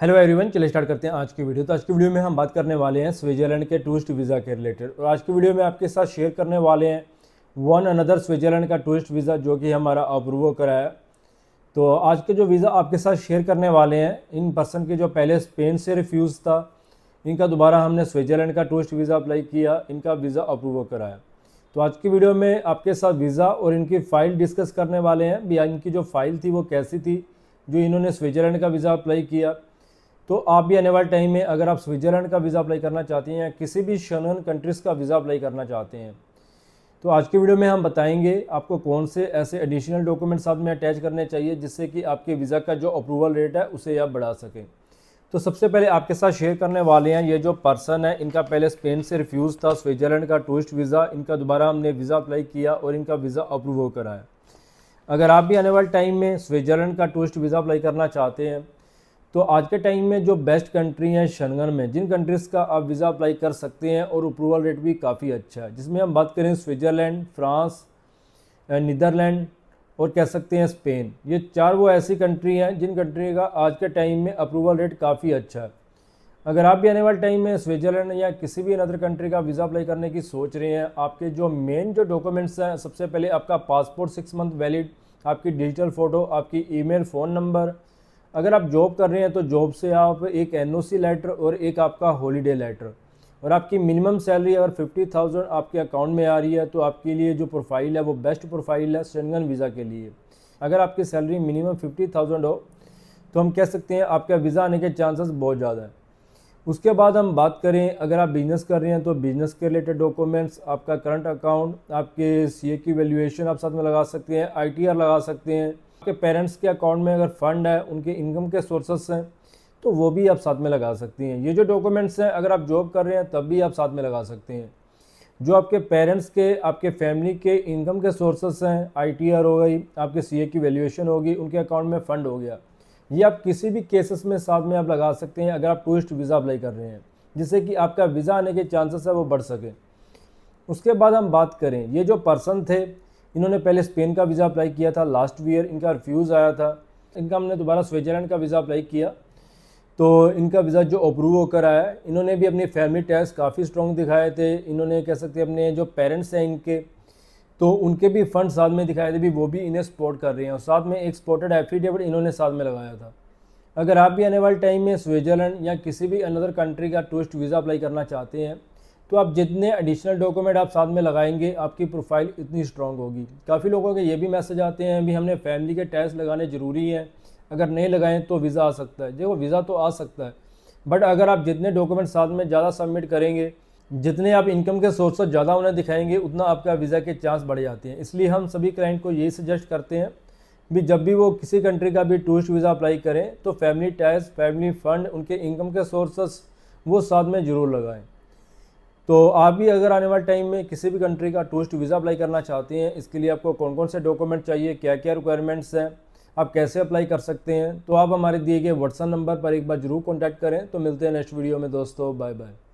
hello everyone चलिए start करते हैं आज की वीडियो तो आज की वीडियो में हम बात करने वाले हैं स्विट्जरलैंड के टूरिस्ट वीज़ा के रिलेटेड और आज की वीडियो में आपके साथ शेयर करने वाले हैं वन अनदर स्विट्जरलैंड का टूरिस्ट वीज़ा जो कि हमारा अप्रूव कराया तो आज के जो वीज़ा आपके साथ शेयर करने वाले हैं इन पर्सन के जो पहले स्पेन से रिफ्यूज़ था इनका दोबारा हमने स्विट्जरलैंड का टूरिस्ट वीज़ा अप्लाई किया इनका वीज़ा अप्रूव कराया तो आज की वीडियो में आपके साथ वीज़ा और इनकी फ़ाइल डिस्कस करने वाले हैं भैया इनकी जो फ़ाइल थी वो कैसी थी जो इन्होंने स्विट्ज़रलैंड का वीज़ा अप्लाई किया तो आप भी आने वाले टाइम में अगर आप स्विट्ज़रलैंड का वीज़ा अप्लाई करना चाहते हैं या किसी भी शनन कंट्रीज़ का वीज़ा अप्लाई करना चाहते हैं तो आज के वीडियो में हम बताएंगे आपको कौन से ऐसे एडिशनल डॉक्यूमेंट साथ में अटैच करने चाहिए जिससे कि आपके वीज़ा का जो अप्रूवल रेट है उसे आप बढ़ा सकें तो सबसे पहले आपके साथ शेयर करने वाले हैं ये जो पर्सन है इनका पहले स्पेन से रिफ्यूज़ था स्विट्ज़रलैंड का टूरिस्ट वीज़ा इनका दोबारा हमने वीज़ा अप्लाई किया और इनका वीज़ा अप्रूव होकर आया अगर आप भी आने वाले टाइम में स्विट्ज़रलैंड का टूरिस्ट वीज़ा अप्लाई करना चाहते हैं तो आज के टाइम में जो बेस्ट कंट्री हैं शनगन में जिन कंट्रीज़ का आप वीज़ा अप्लाई कर सकते हैं और अप्रूवल रेट भी काफ़ी अच्छा है जिसमें हम बात करें स्विट्ज़रलैंड फ्रांस नीदरलैंड और कह सकते हैं स्पेन ये चार वो ऐसी कंट्री हैं जिन कंट्री का आज के टाइम में अप्रूवल रेट काफ़ी अच्छा है अगर आप भी आने वाले टाइम में स्विट्ज़रलैंड या किसी भी अनदर कंट्री का वीज़ा अप्लाई करने की सोच रहे हैं आपके जो मेन जो डॉक्यूमेंट्स हैं सबसे पहले आपका पासपोर्ट सिक्स मंथ वैलिड आपकी डिजिटल फ़ोटो आपकी ईमेल फ़ोन नंबर अगर आप जॉब कर रहे हैं तो जॉब से आप एक एन लेटर और एक आपका हॉलीडे लेटर और आपकी मिनिमम सैलरी अगर फिफ्टी थाउजेंड आपके अकाउंट में आ रही है तो आपके लिए जो प्रोफाइल है वो बेस्ट प्रोफाइल है शेंगन वीज़ा के लिए अगर आपकी सैलरी मिनिमम फिफ्टी थाउजेंड हो तो हम कह सकते हैं आपका वीज़ा आने के चांसेस बहुत ज़्यादा है उसके बाद हम बात करें अगर आप बिज़नेस कर रहे हैं तो बिज़नेस के रिलेटेड डॉक्यूमेंट्स आपका करंट अकाउंट आपके सी ए की वैल्यूएशन आप साथ में लगा सकते हैं आई टी आर लगा सकते हैं आपके पेरेंट्स के अकाउंट में अगर फ़ंड है उनके इनकम के सोर्सेस हैं तो वो भी आप साथ में लगा सकती हैं ये जो डॉक्यूमेंट्स हैं अगर आप जॉब कर रहे हैं तब भी आप साथ में लगा सकते हैं जो आपके पेरेंट्स के आपके फैमिली के इनकम के सोर्सेस हैं आईटीआर हो गई आपके सीए की वैल्यूएशन होगी उनके अकाउंट में फ़ंड हो गया ये आप किसी भी केसेस में साथ में आप लगा सकते हैं अगर आप टूरिस्ट वीज़ा अप्लाई कर रहे हैं जिससे कि आपका वीज़ा आने के चांसेस है वो बढ़ सके उसके बाद हम बात करें ये जो पर्सन थे इन्होंने पहले स्पेन का वीज़ा अप्लाई किया था लास्ट ईयर इनका रिफ्यूज़ आया था इनका हमने दोबारा स्विट्ज़रलैंड का वीज़ा अप्लाई किया तो इनका वीज़ा जो अप्रूव होकर आया इन्होंने भी अपने फैमिली टैक्स काफ़ी स्ट्रॉन्ग दिखाए थे इन्होंने कह सकते अपने जो पेरेंट्स हैं इनके तो उनके भी फंड साथ में दिखाए थे भी वो भी इन्हें सपोर्ट कर रहे हैं और साथ में एक सपोर्टेड एफिडेविट इन्होंने साथ में लगाया था अगर आप भी आने वाले टाइम में स्विट्ज़रलैंड या किसी भी अनदर कंट्री का टूरिस्ट वीज़ा अप्लाई करना चाहते हैं तो आप जितने एडिशनल डॉक्यूमेंट आप साथ में लगाएंगे आपकी प्रोफाइल इतनी स्ट्रॉग होगी काफ़ी लोगों के ये भी मैसेज आते हैं भी हमने फैमिली के टैक्स लगाने ज़रूरी हैं अगर नहीं लगाएं तो वीज़ा आ सकता है देखो वीज़ा तो आ सकता है बट अगर आप जितने डॉक्यूमेंट साथ में ज़्यादा सबमिट करेंगे जितने आप इनकम के सोर्स ज़्यादा उन्हें दिखाएंगे उतना आपका वीज़ा के चांस बढ़ जाते हैं इसलिए हम सभी क्लाइंट को यही सजेस्ट करते हैं भी जब भी वो किसी कंट्री का भी टूरिस्ट वीज़ा अप्लाई करें तो फैमिली टैक्स फैमिली फ़ंड उनके इनकम के सोर्सेस वो साथ में ज़रूर लगाएं तो आप भी अगर आने वाले टाइम में किसी भी कंट्री का टूरिस्ट वीज़ा अप्लाई करना चाहते हैं इसके लिए आपको कौन कौन से डॉक्यूमेंट चाहिए क्या क्या रिक्वायरमेंट्स हैं आप कैसे अप्लाई कर सकते हैं तो आप हमारे दिए गए व्हाट्सअप नंबर पर एक बार ज़रूर कॉन्टैक्ट करें तो मिलते हैं नेक्स्ट वीडियो में दोस्तों बाय बाय